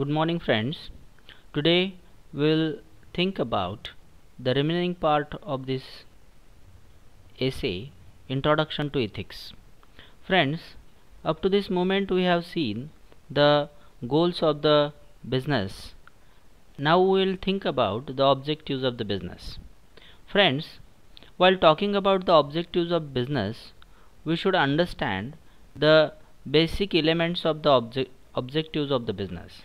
good morning friends today we'll think about the remaining part of this essay introduction to ethics friends up to this moment we have seen the goals of the business now we will think about the objectives of the business friends while talking about the objectives of business we should understand the basic elements of the obje objectives of the business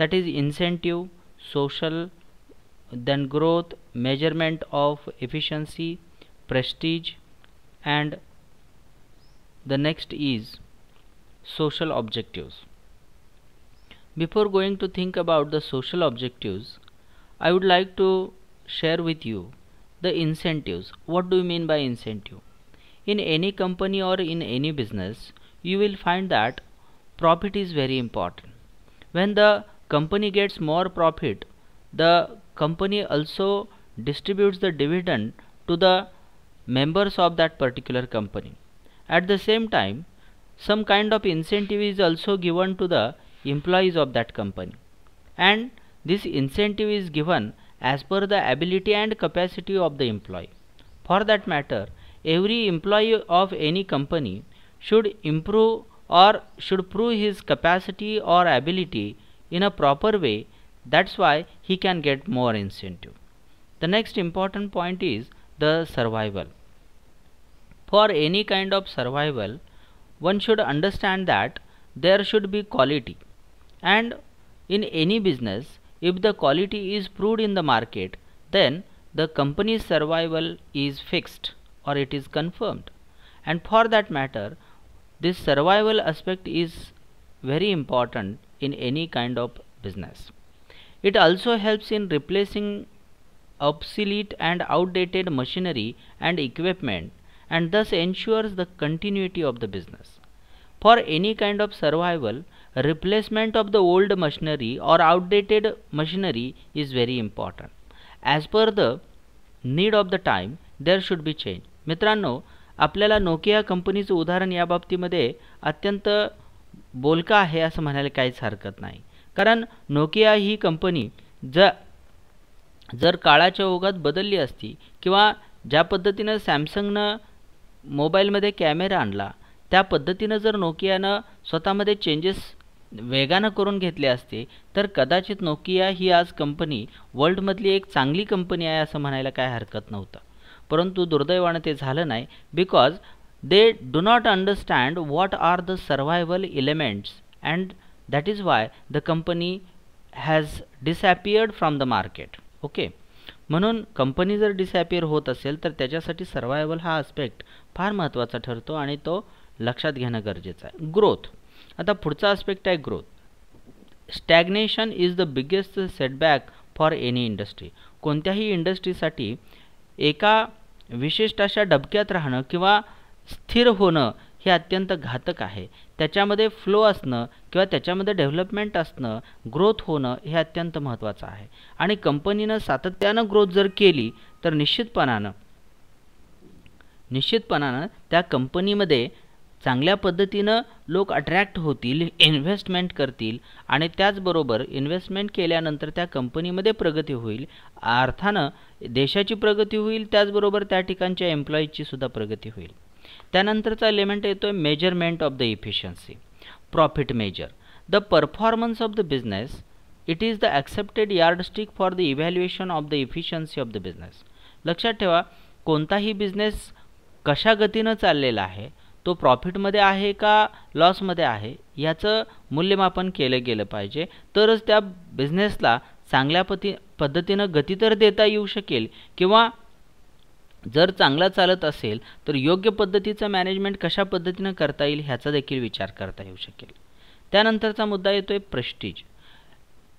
that is incentive social then growth measurement of efficiency prestige and the next is social objectives before going to think about the social objectives I would like to share with you the incentives what do you mean by incentive in any company or in any business you will find that profit is very important when the company gets more profit the company also distributes the dividend to the members of that particular company at the same time some kind of incentive is also given to the employees of that company and this incentive is given as per the ability and capacity of the employee for that matter every employee of any company should improve or should prove his capacity or ability in a proper way that's why he can get more incentive the next important point is the survival for any kind of survival one should understand that there should be quality and in any business if the quality is proved in the market then the company's survival is fixed or it is confirmed and for that matter this survival aspect is very important in any kind of business. It also helps in replacing obsolete and outdated machinery and equipment and thus ensures the continuity of the business. For any kind of survival, replacement of the old machinery or outdated machinery is very important. As per the need the time there should be change mitranno aplyala मित्रांनो आपल्याला Nokia कंपनीचं उदाहरण या बाबतीमध्ये अत्यंत बोलका आहे असं म्हणायला काहीच हरकत नाही कारण नोकिया ही कंपनी ज जर काळाच्या ओघात बदलली असती किंवा ज्या पद्धतीनं सॅमसंगनं मोबाईलमध्ये कॅमेरा आणला त्या पद्धतीनं जर नोकियानं स्वतःमध्ये चेंजेस वेगानं करून घेतले असते तर कदाचित नोकिया ही आज कंपनी वर्ल्डमधली एक चांगली कंपनी आहे असं म्हणायला काय हरकत नव्हतं परंतु दुर्दैवानं ते झालं नाही because they do not understand what are the survival elements and that is why the company has disappeared from the market okay म्हणून कंपनी जर डिसॅपियर होत असेल तर त्याच्यासाठी सर्वायवल हा आस्पेक्ट फार महत्त्वाचा ठरतो आणि तो लक्षात घेणं गरजेचं आहे ग्रोथ आता पुढचा आस्पेक्ट आहे growth stagnation is the biggest setback for any industry कोणत्याही इंडस्ट्रीसाठी एका विशिष्ट अशा डबक्यात राहणं किंवा स्थिर होणं हे अत्यंत घातक आहे त्याच्यामध्ये फ्लो असणं किंवा त्याच्यामध्ये डेव्हलपमेंट असणं ग्रोथ होणं हे अत्यंत महत्त्वाचं आहे आणि कंपनीनं सातत्यानं ग्रोथ जर केली तर निश्चितपणानं निश्चितपणानं त्या कंपनीमध्ये चांगल्या पद्धतीनं लोक अट्रॅक्ट होतील इन्व्हेस्टमेंट करतील आणि त्याचबरोबर इन्व्हेस्टमेंट केल्यानंतर त्या कंपनीमध्ये प्रगती होईल अर्थानं देशाची प्रगती होईल त्याचबरोबर त्या ठिकाणच्या एम्प्लॉईजचीसुद्धा सुद्धा प्रगती होईल त्यानंतरचा एलिमेंट येतो आहे measurement of the efficiency profit measure the performance of the business it is the accepted yardstick for the evaluation of the efficiency of the business लक्षात ठेवा कोणताही बिझनेस कशा गतीनं चाललेला आहे तो प्रॉफिटमध्ये आहे का लॉसमध्ये आहे याचं मूल्यमापन केलं गेलं पाहिजे तरच त्या बिझनेसला चांगल्या पती पद्धतीनं गती तर देता येऊ शकेल किंवा जर चांगला चालत असेल तर योग्य पद्धतीचं मॅनेजमेंट कशा पद्धतीनं करता येईल ह्याचा देखील विचार करता येऊ शकेल त्यानंतरचा मुद्दा येतो आहे prestige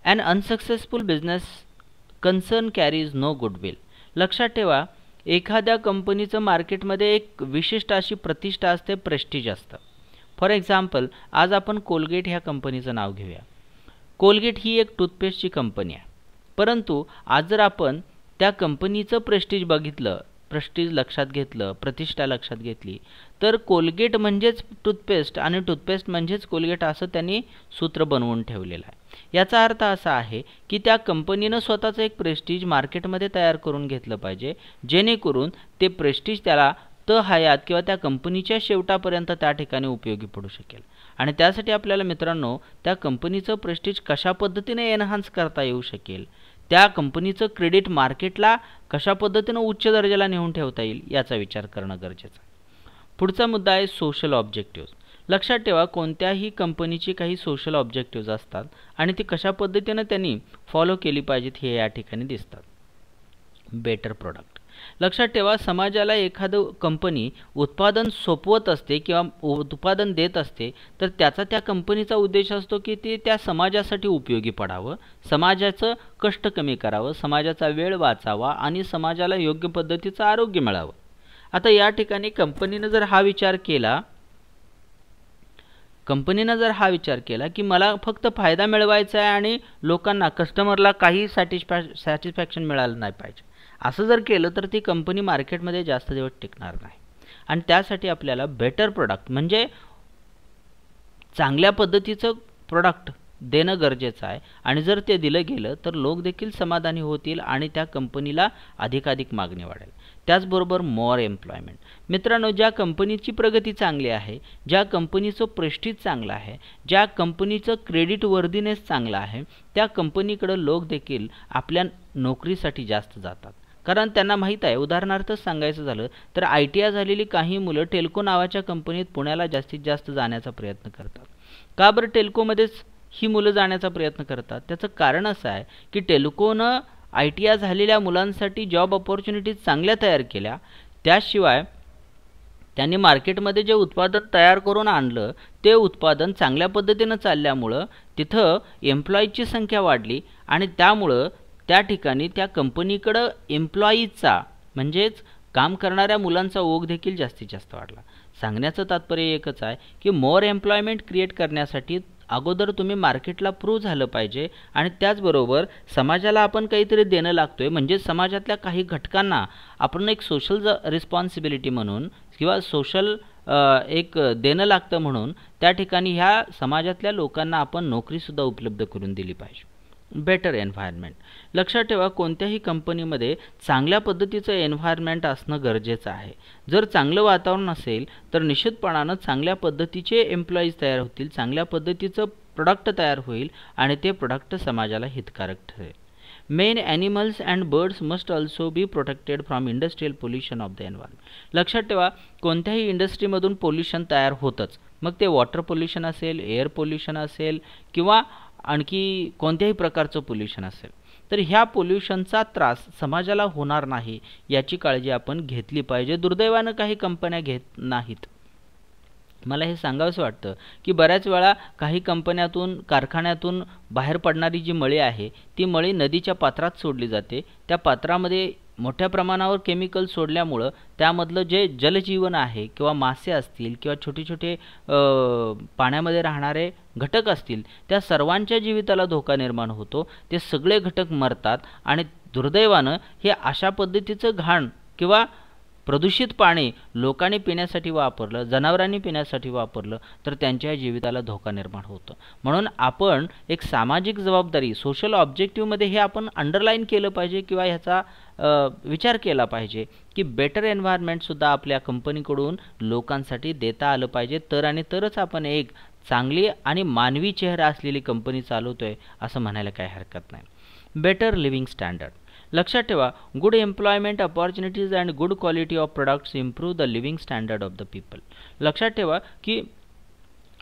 and unsuccessful business concern carries no goodwill लक्षात ठेवा एखाद्या कंपनीचं मार्केटमध्ये एक विशिष्ट अशी प्रतिष्ठा असते प्रेस्टीज असतं फॉर एक्झाम्पल आज आपण कोलगेट ह्या कंपनीचं नाव घेऊया कोलगेट ही एक टूथपेस्टची कंपनी आहे परंतु आज जर आपण त्या कंपनीचं प्रेस्टीज बघितलं प्रेस्टीज लक्षात घेतलं प्रतिष्ठा लक्षात घेतली तर कोलगेट म्हणजेच टूथपेस्ट आणि टूथपेस्ट म्हणजेच कोलगेट असं त्यांनी सूत्र बनवून ठेवलेलं आहे याचा अर्थ असा आहे की त्या कंपनीनं स्वतःचं एक प्रेस्टीज मार्केटमध्ये तयार करून घेतलं पाहिजे जेणेकरून ते प्रेस्टीज त्याला त हयात किंवा त्या कंपनीच्या शेवटापर्यंत त्या ठिकाणी उपयोगी पडू शकेल आणि त्यासाठी आपल्याला मित्रांनो त्या कंपनीचं प्रेस्टीज कशा पद्धतीने एनहान्स करता येऊ शकेल त्या कंपनीचं क्रेडिट मार्केटला कशा पद्धतीनं उच्च दर्जाला नेऊन ठेवता येईल याचा विचार करणं गरजेचं पुढचा मुद्दा आहे सोशल ऑब्जेक्टिव्ज लक्षात ठेवा कोणत्याही कंपनीची काही सोशल ऑब्जेक्टिव्ज असतात आणि ती कशा पद्धतीनं त्यांनी फॉलो केली पाहिजेत हे या ठिकाणी दिसतात बेटर प्रॉडक्ट लक्षात ठेवा समाजाला एखादं कंपनी उत्पादन सोपवत असते किंवा उत्पादन देत असते तर त्याचा त्या कंपनीचा उद्देश असतो की ते त्या समाजासाठी उपयोगी पडावं समाजाचं कष्ट कमी करावं समाजाचा वेळ वाचावा आणि समाजाला योग्य पद्धतीचं आरोग्य मिळावं आता या ठिकाणी कंपनीनं जर हा विचार केला कंपनीनं जर हा विचार केला की मला फक्त फायदा मिळवायचा आहे आणि लोकांना कस्टमरला काही सॅटिस्फॅ सॅटिस्फॅक्शन मिळालं नाही पाहिजे असं जर केलं तर ती कंपनी मार्केटमध्ये जास्त दिवस टिकणार नाही आणि त्यासाठी आपल्याला बेटर प्रोडक्ट म्हणजे चांगल्या पद्धतीचं प्रोडक्ट देणं गरजेचं आहे आणि जर ते दिलं गेलं तर लोक देखील समाधानी होतील आणि त्या कंपनीला अधिकाधिक मागणी वाढेल त्याचबरोबर मोर एम्प्लॉयमेंट मित्रांनो ज्या कंपनीची प्रगती चांगली आहे ज्या कंपनीचं प्रेस्टीज चांगलं आहे ज्या कंपनीचं क्रेडिट वर्दीनेस चांगलं आहे त्या कंपनीकडं लोक देखील आपल्या नोकरीसाठी जास्त जातात कारण त्यांना माहीत आहे उदाहरणार्थच सांगायचं झालं तर आय टी आय झालेली काही मुलं टेल्को नावाच्या कंपनीत पुण्याला जास्तीत जास्त जाण्याचा प्रयत्न करतात का बरं टेल्कोमध्येच ही मुलं जाण्याचा प्रयत्न करतात त्याचं कारण असं आहे की टेल्कोनं आय टी आय झालेल्या मुलांसाठी जॉब ऑपॉर्च्युनिटीज चांगल्या तयार केल्या त्याशिवाय त्यांनी मार्केटमध्ये जे उत्पादन तयार करून आणलं ते उत्पादन चांगल्या पद्धतीनं चालल्यामुळं तिथं एम्प्लॉईजची संख्या वाढली आणि त्यामुळं त्या ठिकाणी त्या कंपनीकडं एम्प्लॉईजचा म्हणजेच काम करणाऱ्या मुलांचा ओघ देखील जास्तीत जास्त वाढला सांगण्याचं तात्पर्य एकच आहे की मोर एम्प्लॉयमेंट क्रिएट करण्यासाठी अगोदर तुम्ही मार्केटला प्रूव्ह झालं पाहिजे आणि त्याचबरोबर समाजाला आपण काहीतरी देणं लागतो आहे म्हणजे समाजातल्या काही घटकांना आपण एक सोशल रिस्पॉन्सिबिलिटी म्हणून किंवा सोशल एक देणं लागतं म्हणून त्या ठिकाणी ह्या समाजातल्या लोकांना आपण नोकरीसुद्धा उपलब्ध करून दिली पाहिजे बेटर एन्व्हायरमेंट लक्षात ठेवा कोणत्याही कंपनीमध्ये चांगल्या पद्धतीचं एन्व्हायरमेंट असणं गरजेचं आहे जर चांगलं वातावरण असेल तर निश्चितपणानं चांगल्या पद्धतीचे एम्प्लॉईज तयार होतील चांगल्या पद्धतीचं प्रोडक्ट तयार होईल आणि ते प्रोडक्ट समाजाला हितकारक ठरेल men animals and birds must also be protected from industrial pollution of the environment लक्षात ठेवा कोणत्याही इंडस्ट्रीमधून पोल्युशन तयार होतंच मग ते वॉटर पोल्युशन असेल एअर पोल्युशन असेल किंवा आणखी कोणत्याही प्रकारचं पोल्युशन असेल तर ह्या पोल्युशनचा त्रास समाजाला होणार नाही याची काळजी आपण घेतली पाहिजे दुर्दैवानं काही कंपन्या घेत नाहीत मला हे सांगावंसं वाटतं की बऱ्याच वेळा काही कंपन्यातून कारखान्यातून बाहेर पडणारी जी मळी आहे ती मळी नदीच्या पात्रात सोडली जाते त्या पात्रामध्ये मोठ्या प्रमाणावर केमिकल सोडल्यामुळं त्यामधलं जे जलजीवन आहे किंवा मासे असतील किंवा छोटे छोटे पाण्यामध्ये राहणारे घटक असतील त्या सर्वांच्या जीविताला धोका निर्माण होतो ते सगळे घटक मरतात आणि दुर्दैवानं हे अशा पद्धतीचं घाण किंवा प्रदूषित पाणी लोकांनी पिण्यासाठी वापरलं जनावरांनी पिण्यासाठी वापरलं तर त्यांच्या जीविताला धोका निर्माण होतो म्हणून आपण एक सामाजिक जबाबदारी सोशल ऑब्जेक्टिव्हमध्ये हे आपण अंडरलाईन केलं पाहिजे किंवा ह्याचा विचार केला पाहिजे की बेटर एन्व्हायरमेंटसुद्धा आपल्या कंपनीकडून लोकांसाठी देता आलं पाहिजे तर आणि तरच आपण एक चांगली आणि मानवी चेहरा असलेली कंपनी चालवतो आहे असं म्हणायला काही हरकत नाही बेटर लिव्हिंग स्टँडर्ड लक्षात ठेवा good employment opportunities and good quality of products improve the living standard of the people लक्षात ठेवा की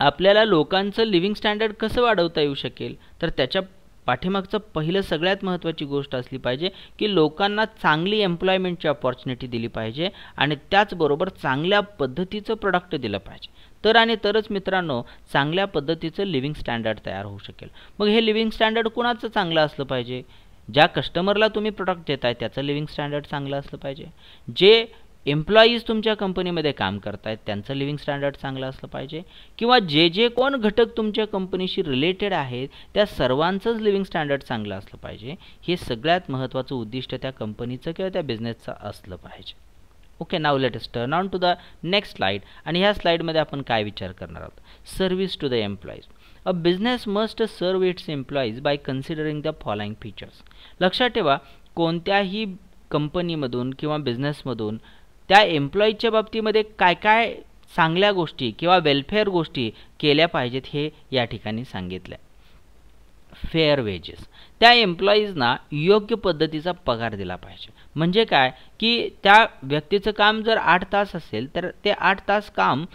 आपल्याला लोकांचं लिव्हिंग स्टँडर्ड कसं वाढवता येऊ शकेल तर त्याच्या पाठीमागचं पहिलं सगळ्यात महत्त्वाची गोष्ट असली पाहिजे की लोकांना चांगली एम्प्लॉयमेंटची अपॉर्च्युनिटी दिली पाहिजे आणि त्याचबरोबर चांगल्या पद्धतीचं प्रोडक्ट दिलं पाहिजे तर आणि तरच मित्रांनो चांगल्या पद्धतीचं लिव्हिंग स्टँडर्ड तयार होऊ शकेल मग हे लिव्हिंग स्टँडर्ड कोणाचं चांगलं असलं पाहिजे ज्या कस्टमरला तुम्ही प्रोडक्ट देताय त्याचं लिव्हिंग स्टँडर्ड चांगलं असलं पाहिजे जे एम्प्लॉईज तुमच्या कंपनीमध्ये काम करतायत त्यांचं लिव्हिंग स्टँडर्ड चांगलं असलं पाहिजे किंवा जे जे कोण घटक तुमच्या कंपनीशी रिलेटेड आहेत त्या सर्वांचंच लिव्हिंग स्टँडर्ड चांगलं असलं पाहिजे हे सगळ्यात महत्त्वाचं उद्दिष्ट त्या कंपनीचं किंवा त्या बिझनेसचं असलं पाहिजे ओके नाव latest turn on to the next slide आणि ह्या स्लाईडमध्ये आपण काय विचार करणार आहोत service to the employees a business must serve its employees by considering the following features लक्षात ठेवा कोणत्याही कंपनीमधून किंवा बिझनेसमधून त्या एम्प्लॉईजच्या बाबतीमध्ये काय काय चांगल्या गोष्टी किंवा वेलफेअर गोष्टी केल्या पाहिजेत हे या ठिकाणी आहे फेअर वेजेस त्या एम्प्लॉईजना योग्य पद्धतीचा पगार दिला पाहिजे म्हणजे काय की त्या व्यक्तीचं काम जर आठ तास असेल तर ते आठ तास काम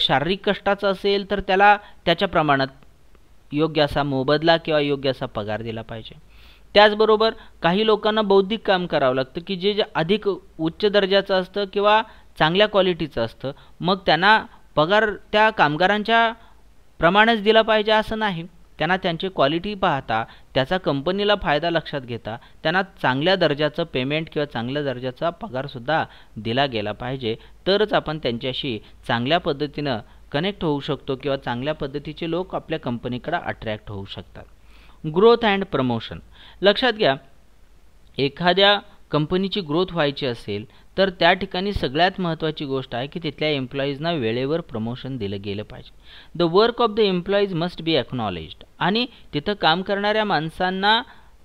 शारीरिक कष्टाचं असेल तर त्याला त्याच्या प्रमाणात योग्य असा मोबदला किंवा योग्य असा पगार दिला पाहिजे त्याचबरोबर काही लोकांना बौद्धिक काम करावं लागतं की जे जे अधिक उच्च दर्जाचं असतं किंवा चांगल्या क्वालिटीचं असतं मग त्यांना पगार त्या कामगारांच्या प्रमाणच दिला पाहिजे असं नाही त्यांना त्यांची क्वालिटी पाहता त्याचा कंपनीला फायदा लक्षात घेता त्यांना चांगल्या दर्जाचं पेमेंट किंवा चांगल्या दर्जाचा पगारसुद्धा दिला गेला पाहिजे तरच आपण त्यांच्याशी चांगल्या पद्धतीनं कनेक्ट होऊ शकतो किंवा चांगल्या पद्धतीचे लोक आपल्या कंपनीकडं अट्रॅक्ट होऊ शकतात ग्रोथ अँड प्रमोशन लक्षात घ्या एखाद्या कंपनीची ग्रोथ व्हायची असेल तर त्या ठिकाणी सगळ्यात महत्त्वाची गोष्ट आहे की तिथल्या एम्प्लॉईजना वेळेवर प्रमोशन दिलं गेलं पाहिजे the work of the employees must be acknowledged आणि तिथं काम करणाऱ्या माणसांना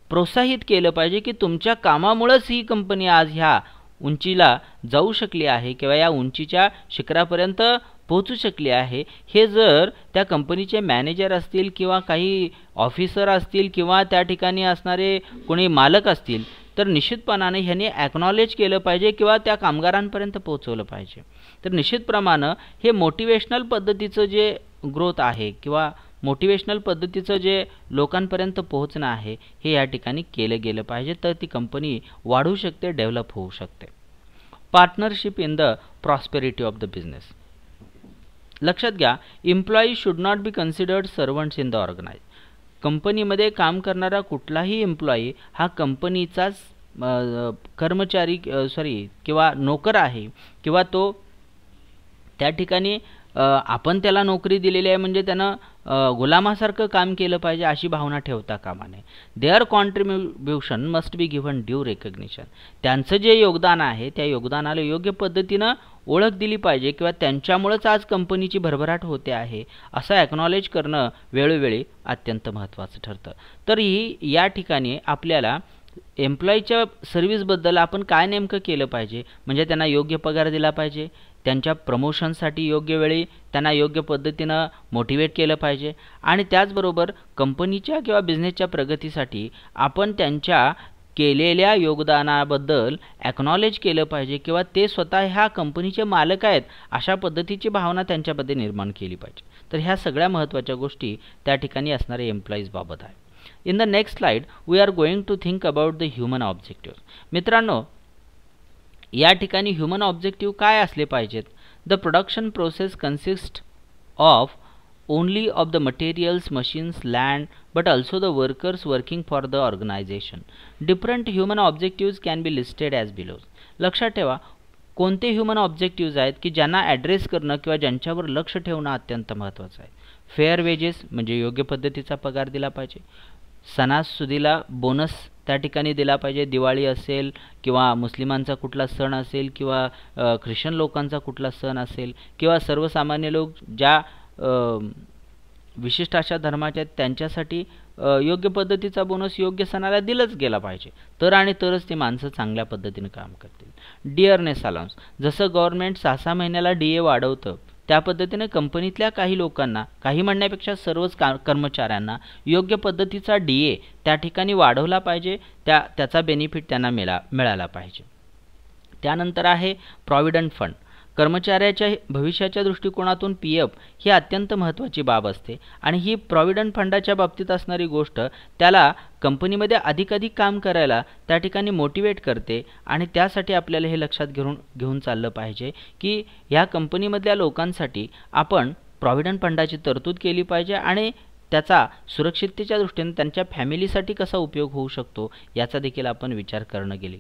प्रोत्साहित केलं पाहिजे की तुमच्या कामामुळंच ही कंपनी आज ह्या उंचीला जाऊ शकली आहे किंवा या उंचीच्या शिखरापर्यंत पोचू शकली आहे हे जर त्या कंपनीचे मॅनेजर असतील किंवा काही ऑफिसर असतील किंवा त्या ठिकाणी असणारे कोणी मालक असतील तर निश्चितपणाने ह्यांनी ॲक्नॉलेज केलं पाहिजे किंवा त्या कामगारांपर्यंत पोहोचवलं पाहिजे तर निश्चितप्रमाणं हे मोटिवेशनल पद्धतीचं जे ग्रोथ आहे किंवा मोटिवेशनल पद्धतीचं जे लोकांपर्यंत पोहोचणं आहे हे या ठिकाणी केलं गेलं पाहिजे तर ती कंपनी वाढू शकते डेव्हलप होऊ शकते partnership in the prosperity of the business लक्षात घ्या employee should not be considered servants in the organise कंपनीमध्ये काम करणारा कुठलाही एम्प्लॉई हा कंपनीचाच कर्मचारी सॉरी किंवा नोकर आहे किंवा तो त्या ठिकाणी आपण त्याला नोकरी दिलेली आहे म्हणजे त्यानं गुलामासारखं काम केलं पाहिजे अशी भावना ठेवता कामा नये their contribution must be given due recognition त्यांचं जे योगदान आहे त्या योगदानाला योग्य पद्धतीनं ओळख दिली पाहिजे किंवा त्यांच्यामुळंच आज कंपनीची भरभराट होते आहे असं ॲक्नॉलेज करणं वेळोवेळी अत्यंत महत्त्वाचं ठरतं तरीही या ठिकाणी आपल्याला एम्प्लॉईच्या सर्व्हिसबद्दल आपण काय नेमकं केलं पाहिजे म्हणजे त्यांना योग्य पगार दिला पाहिजे त्यांच्या प्रमोशनसाठी योग्य वेळी त्यांना योग्य पद्धतीनं मोटिवेट केलं पाहिजे आणि त्याचबरोबर कंपनीच्या किंवा बिझनेसच्या प्रगतीसाठी आपण त्यांच्या केलेल्या योगदानाबद्दल ॲक्नॉलेज केलं पाहिजे किंवा ते स्वतः ह्या कंपनीचे मालक आहेत अशा पद्धतीची भावना त्यांच्यामध्ये निर्माण केली पाहिजे तर ह्या सगळ्या महत्त्वाच्या गोष्टी त्या ठिकाणी असणाऱ्या एम्प्लॉईजबाबत आहे in the next slide we are going to think about the human objective मित्रांनो या ठिकाणी ह्युमन ऑब्जेक्टिव्ह काय असले पाहिजेत the production process consist of only of the materials machines land but also the workers working for the organisation different human objectives can be listed as below लक्षात ठेवा कोणते human objectives आहेत की ज्यांना address करणं किंवा ज्यांच्यावर लक्ष ठेवणं अत्यंत महत्त्वाचं आहे फेअर वेजेस म्हणजे योग्य पद्धतीचा पगार दिला पाहिजे सणासुदीला बोनस त्या ठिकाणी दिला पाहिजे दिवाळी असेल किंवा मुस्लिमांचा कुठला सण असेल किंवा ख्रिश्चन लोकांचा कुठला सण असेल किंवा सर्वसामान्य लोक ज्या विशिष्ट अशा धर्माच्या आहेत त्यांच्यासाठी योग्य पद्धतीचा बोनस योग्य सणाला दिलंच गेला पाहिजे तर आणि तरच ती माणसं चांगल्या पद्धतीने काम करतील डिअरनेस अलाउन्स जसं गव्हर्नमेंट सहा सहा महिन्याला डी ए वाढवतं त्या पद्धतीने कंपनीतल्या काही लोकांना काही म्हणण्यापेक्षा सर्वच का कर्मचाऱ्यांना योग्य पद्धतीचा डी ए त्या ठिकाणी वाढवला पाहिजे त्या त्याचा बेनिफिट त्यांना मिळा मिळाला पाहिजे त्यानंतर आहे प्रॉव्हिडंट फंड कर्मचाऱ्याच्या भविष्याच्या दृष्टिकोनातून पी एफ ही अत्यंत महत्त्वाची बाब असते आणि ही प्रॉव्हिडंट फंडाच्या बाबतीत असणारी गोष्ट त्याला कंपनीमध्ये अधिकाधिक काम करायला त्या ठिकाणी मोटिवेट करते आणि त्यासाठी आपल्याला हे लक्षात घेऊन घेऊन चाललं पाहिजे की ह्या कंपनीमधल्या लोकांसाठी आपण प्रॉव्हिडंट फंडाची तरतूद केली पाहिजे आणि त्याचा सुरक्षिततेच्या दृष्टीने त्यांच्या फॅमिलीसाठी कसा उपयोग होऊ शकतो याचा देखील आपण विचार करणं गेली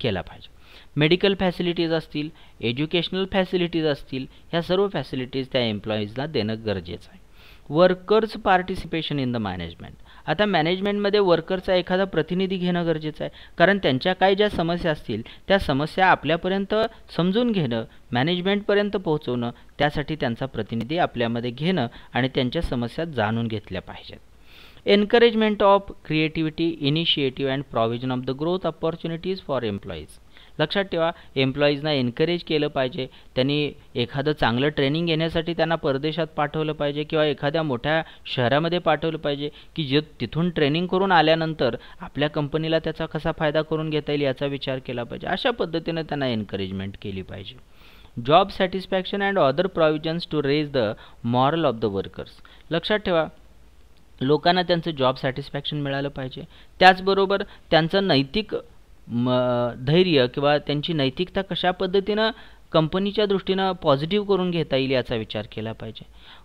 केला पाहिजे मेडिकल फॅसिलिटीज असतील एज्युकेशनल फॅसिलिटीज असतील ह्या सर्व फॅसिलिटीज त्या एम्प्लॉईजला देणं गरजेचं आहे workers participation in the management आता मॅनेजमेंटमध्ये वर्करचा एखादा प्रतिनिधी घेणं गरजेचं आहे कारण त्यांच्या काय ज्या समस्या असतील त्या समस्या आपल्यापर्यंत समजून घेणं मॅनेजमेंटपर्यंत पोहोचवणं त्यासाठी त्यांचा प्रतिनिधी आपल्यामध्ये घेणं आणि त्यांच्या समस्या जाणून घेतल्या पाहिजेत encouragement of creativity initiative and provision of the growth opportunities for employees लक्षात ठेवा एम्प्लॉईजना एनकरेज केलं पाहिजे त्यांनी एखादं चांगलं ट्रेनिंग घेण्यासाठी त्यांना परदेशात पाठवलं पाहिजे किंवा एखाद्या मोठ्या शहरामध्ये पाठवलं पाहिजे की जे तिथून ट्रेनिंग करून आल्यानंतर आपल्या कंपनीला त्याचा कसा फायदा करून घेता येईल याचा विचार केला पाहिजे अशा पद्धतीनं त्यांना एनकरेजमेंट केली पाहिजे job satisfaction and other provisions to raise the morale of the workers लक्षात ठेवा लोकांना त्यांचं जॉब सॅटिस्फॅक्शन मिळालं पाहिजे त्याचबरोबर त्यांचं नैतिक म धैर्य किंवा त्यांची नैतिकता कशा पद्धतीनं कंपनीच्या दृष्टीनं पॉझिटिव्ह करून घेता येईल याचा विचार केला पाहिजे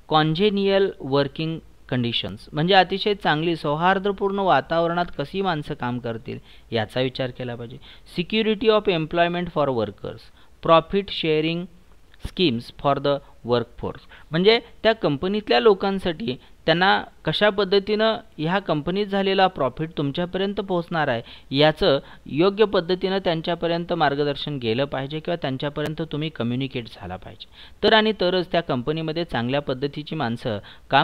कॉन्जेनियल वर्किंग कंडिशन्स म्हणजे अतिशय चांगली सौहार्दपूर्ण वातावरणात कशी माणसं काम करतील याचा विचार केला पाहिजे security of employment for workers profit sharing schemes for the workforce म्हणजे त्या कंपनीतल्या लोकांसाठी त्यांना कशा पद्धतीनं ह्या कंपनीत झालेला प्रॉफिट तुमच्यापर्यंत पोहोचणार आहे याचं योग्य पद्धतीनं त्यांच्यापर्यंत मार्गदर्शन गेलं पाहिजे किंवा त्यांच्यापर्यंत तुम्ही कम्युनिकेट झाला पाहिजे तर आणि तरच त्या कंपनीमध्ये चांगल्या पद्धतीची माणसं काम